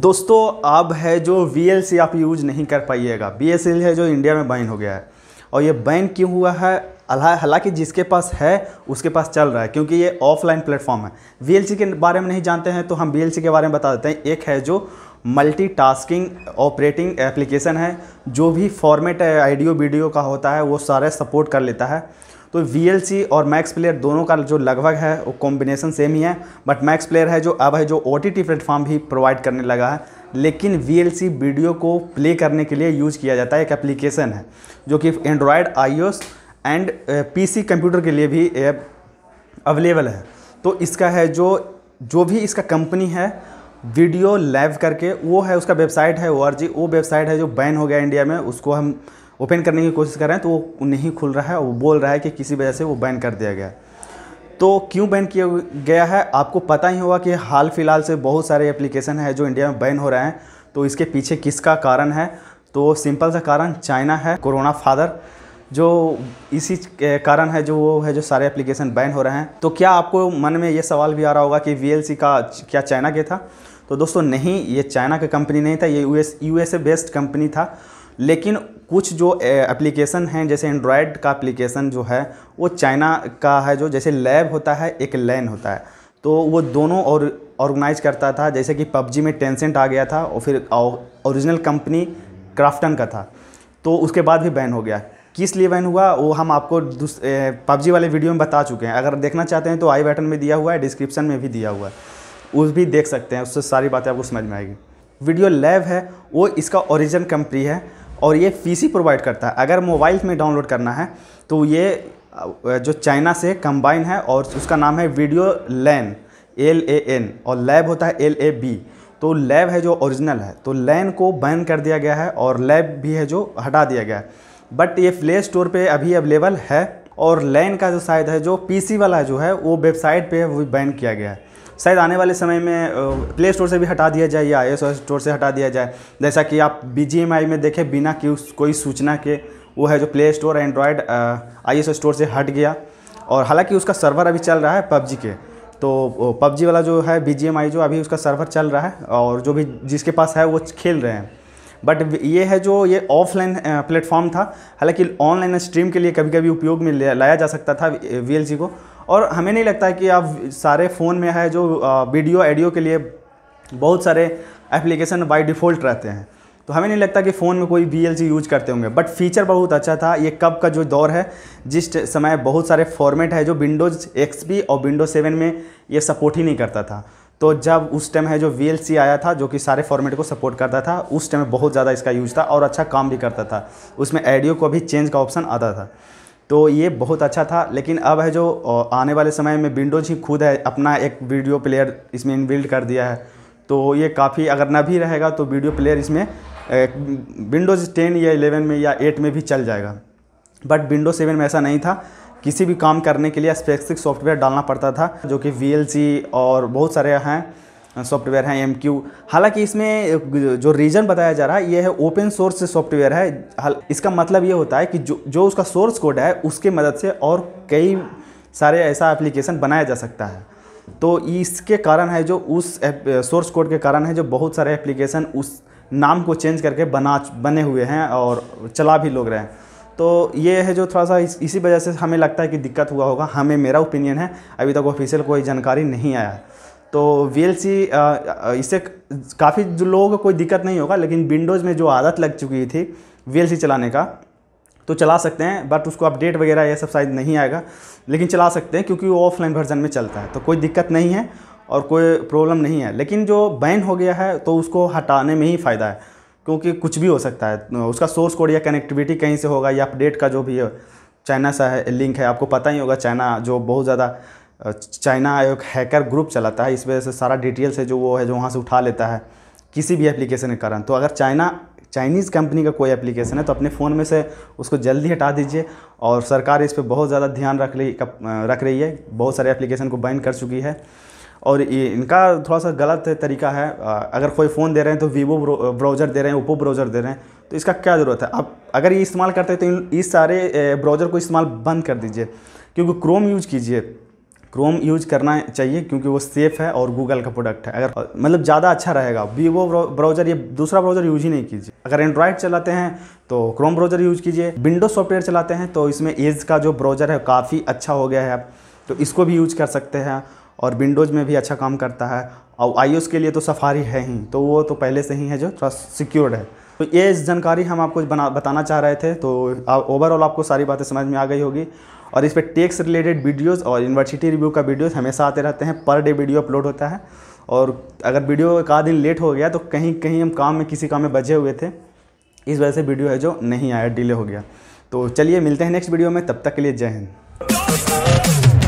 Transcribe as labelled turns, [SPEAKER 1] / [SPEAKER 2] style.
[SPEAKER 1] दोस्तों अब है जो वी आप यूज़ नहीं कर पाइएगा बी है जो इंडिया में बैन हो गया है और ये बैन क्यों हुआ है हालांकि जिसके पास है उसके पास चल रहा है क्योंकि ये ऑफलाइन प्लेटफॉर्म है वी के बारे में नहीं जानते हैं तो हम वी के बारे में बता देते हैं एक है जो मल्टीटास्किंग ऑपरेटिंग एप्लीकेशन है जो भी फॉर्मेट आइडियो वीडियो का होता है वो सारे सपोर्ट कर लेता है तो वी और मैक्स प्लेयर दोनों का जो लगभग है वो कॉम्बिनेशन सेम ही है बट मैक्स प्लेयर है जो अब है जो ओ टी टी प्लेटफॉर्म भी प्रोवाइड करने लगा है लेकिन वी वीडियो को प्ले करने के लिए यूज़ किया जाता है एक एप्लीकेशन है जो कि Android I and P computer के लिए भी अवेलेबल है तो इसका है जो जो भी इसका कंपनी है वीडियो लाइव करके वो है उसका वेबसाइट है ओ वो वेबसाइट है जो बैन हो गया इंडिया में उसको हम ओपन करने की कोशिश कर रहे हैं तो वो नहीं खुल रहा है वो बोल रहा है कि किसी वजह से वो बैन कर दिया गया है तो क्यों बैन किया गया है आपको पता ही होगा कि हाल फिलहाल से बहुत सारे एप्लीकेशन है जो इंडिया में बैन हो रहे हैं तो इसके पीछे किसका कारण है तो सिंपल सा कारण चाइना है कोरोना फादर जो इसी कारण है जो वो है जो सारे एप्लीकेशन बैन हो रहे हैं तो क्या आपको मन में ये सवाल भी आ रहा होगा कि वी का क्या चाइना के था तो दोस्तों नहीं ये चाइना का कंपनी नहीं था ये यूएस एस बेस्ड कंपनी था लेकिन कुछ जो एप्लीकेशन हैं जैसे एंड्रॉयड का एप्लीकेशन जो है वो चाइना का है जो जैसे लैब होता है एक लैन होता है तो वो दोनों और ऑर्गेनाइज करता था जैसे कि पबजी में टेंसेंट आ गया था और फिर ओरिजिनल कंपनी क्राफ्टन का था तो उसके बाद भी बैन हो गया किस लिए बैन हुआ वो हम आपको पबजी वाले वीडियो में बता चुके हैं अगर देखना चाहते हैं तो आई बटन में दिया हुआ है डिस्क्रिप्शन में भी दिया हुआ है उस भी देख सकते हैं उससे सारी बातें आपको समझ में आएगी वीडियो लैब है वो इसका ओरिजिन कंपनी है और ये पीसी प्रोवाइड करता है अगर मोबाइल में डाउनलोड करना है तो ये जो चाइना से कंबाइन है और उसका नाम है video LAN L A N और लैब होता है एल ए बी तो लैब है जो ओरिजिनल है तो लैन को बैन कर दिया गया है और लैब भी है जो हटा दिया गया है बट ये प्ले स्टोर पे अभी अवेलेबल है और लैन का जो शायद है जो पीसी वाला जो है वो वेबसाइट पे बैन किया गया है शायद आने वाले समय में प्ले स्टोर से भी हटा दिया जाए या आई स्टोर से हटा दिया जाए जैसा कि आप बी में देखें बिना कि कोई सूचना के वो है जो Play Store Android I Store से हट गया और हालांकि उसका सर्वर अभी चल रहा है पबजी के तो पबजी वाला जो है बी जो अभी उसका सर्वर चल रहा है और जो भी जिसके पास है वो खेल रहे हैं बट ये है जो ये ऑफलाइन प्लेटफॉर्म था हालांकि ऑनलाइन स्ट्रीम के लिए कभी कभी उपयोग में लाया जा सकता था वी को और हमें नहीं लगता कि आप सारे फ़ोन में है जो वीडियो एडियो के लिए बहुत सारे एप्लीकेशन बाई डिफ़ॉल्ट रहते हैं तो हमें नहीं लगता कि फ़ोन में कोई बी यूज करते होंगे बट फीचर बहुत अच्छा था ये कब का जो दौर है जिस समय बहुत सारे फॉर्मेट है जो विंडोज़ एक्स और विंडोज़ सेवन में ये सपोर्ट ही नहीं करता था तो जब उस टाइम है जो वी आया था जो कि सारे फॉर्मेट को सपोर्ट करता था उस टाइम बहुत ज़्यादा इसका यूज था और अच्छा काम भी करता था उसमें एडियो को भी चेंज का ऑप्शन आता था तो ये बहुत अच्छा था लेकिन अब है जो आने वाले समय में विंडोज ही खुद है अपना एक वीडियो प्लेयर इसमें इनबिल्ड कर दिया है तो ये काफ़ी अगर ना भी रहेगा तो वीडियो प्लेयर इसमें विंडोज़ टेन या एलेवन में या एट में भी चल जाएगा बट विंडोज सेवन में ऐसा नहीं था किसी भी काम करने के लिए स्पेसिफिक सॉफ्टवेयर डालना पड़ता था जो कि वी और बहुत सारे हैं सॉफ्टवेयर है एम हालांकि इसमें जो रीज़न बताया जा रहा है ये है ओपन सोर्स सॉफ्टवेयर है इसका मतलब ये होता है कि जो जो उसका सोर्स कोड है उसके मदद से और कई सारे ऐसा एप्लीकेशन बनाया जा सकता है तो इसके कारण है जो उस सोर्स कोड के कारण है जो बहुत सारे एप्लीकेशन उस नाम को चेंज करके बना बने हुए हैं और चला भी लोग रहे हैं तो ये है जो थोड़ा सा इस, इसी वजह से हमें लगता है कि दिक्कत हुआ होगा हमें मेरा ओपिनियन है अभी तक ऑफिशियल कोई जानकारी नहीं आया तो वी इससे काफ़ी जो लोगों को कोई दिक्कत नहीं होगा लेकिन विंडोज़ में जो आदत लग चुकी थी वी चलाने का तो चला सकते हैं बट उसको अपडेट वगैरह ये सब शायद नहीं आएगा लेकिन चला सकते हैं क्योंकि वो ऑफलाइन वर्जन में चलता है तो कोई दिक्कत नहीं है और कोई प्रॉब्लम नहीं है लेकिन जो बैन हो गया है तो उसको हटाने में ही फ़ायदा है क्योंकि कुछ भी हो सकता है तो उसका सोर्स कोड या कनेक्टिविटी कहीं से होगा या अपडेट का जो भी चाइना सा है लिंक है आपको पता ही होगा चाइना जो बहुत ज़्यादा चाइना एक हैकर ग्रुप चलाता है इस वजह से सारा डिटेल्स है जो वो है जो वहाँ से उठा लेता है किसी भी एप्लीकेशन के कारण तो अगर चाइना चाइनीज़ कंपनी का कोई एप्लीकेशन है तो अपने फ़ोन में से उसको जल्दी हटा दीजिए और सरकार इस पर बहुत ज़्यादा ध्यान रख रही रख रही है बहुत सारे एप्लीकेशन को बैन कर चुकी है और ये इनका थोड़ा सा गलत तरीका है अगर कोई फ़ोन दे रहे हैं तो वीवो ब्राउज़र दे रहे हैं ओप्पो ब्राउज़र दे रहे हैं तो इसका क्या ज़रूरत है आप अगर ये इस्तेमाल करते हैं तो इस सारे ब्राउज़र को इस्तेमाल बंद कर दीजिए क्योंकि क्रोम यूज कीजिए क्रोम यूज करना चाहिए क्योंकि वो सेफ है और गूगल का प्रोडक्ट है अगर मतलब ज़्यादा अच्छा रहेगा वीवो ब्राउजर ये दूसरा ब्राउजर यूज ही नहीं कीजिए अगर एंड्रॉयड चलाते हैं तो क्रोम ब्राउजर यूज कीजिए विंडो सॉफ्टवेयर चलाते हैं तो इसमें एज का जो ब्राउजर है काफ़ी अच्छा हो गया है तो इसको भी यूज कर सकते हैं और विंडोज़ में भी अच्छा काम करता है और आई के लिए तो सफारी है ही तो वो तो पहले से ही है जो थोड़ा सिक्योर्ड है तो ये जानकारी हम आपको बना बताना चाह रहे थे तो ओवरऑल आपको सारी बातें समझ में आ गई होगी और इस पर टेक्स रिलेटेड वीडियोस और यूनिवर्सिटी रिव्यू का वीडियोस हमेशा आते रहते हैं पर डे वीडियो अपलोड होता है और अगर वीडियो एक आध दिन लेट हो गया तो कहीं कहीं हम काम में किसी काम में बजे हुए थे इस वजह से वीडियो है जो नहीं आया डिले हो गया तो चलिए मिलते हैं नेक्स्ट वीडियो में तब तक के लिए जय हिंद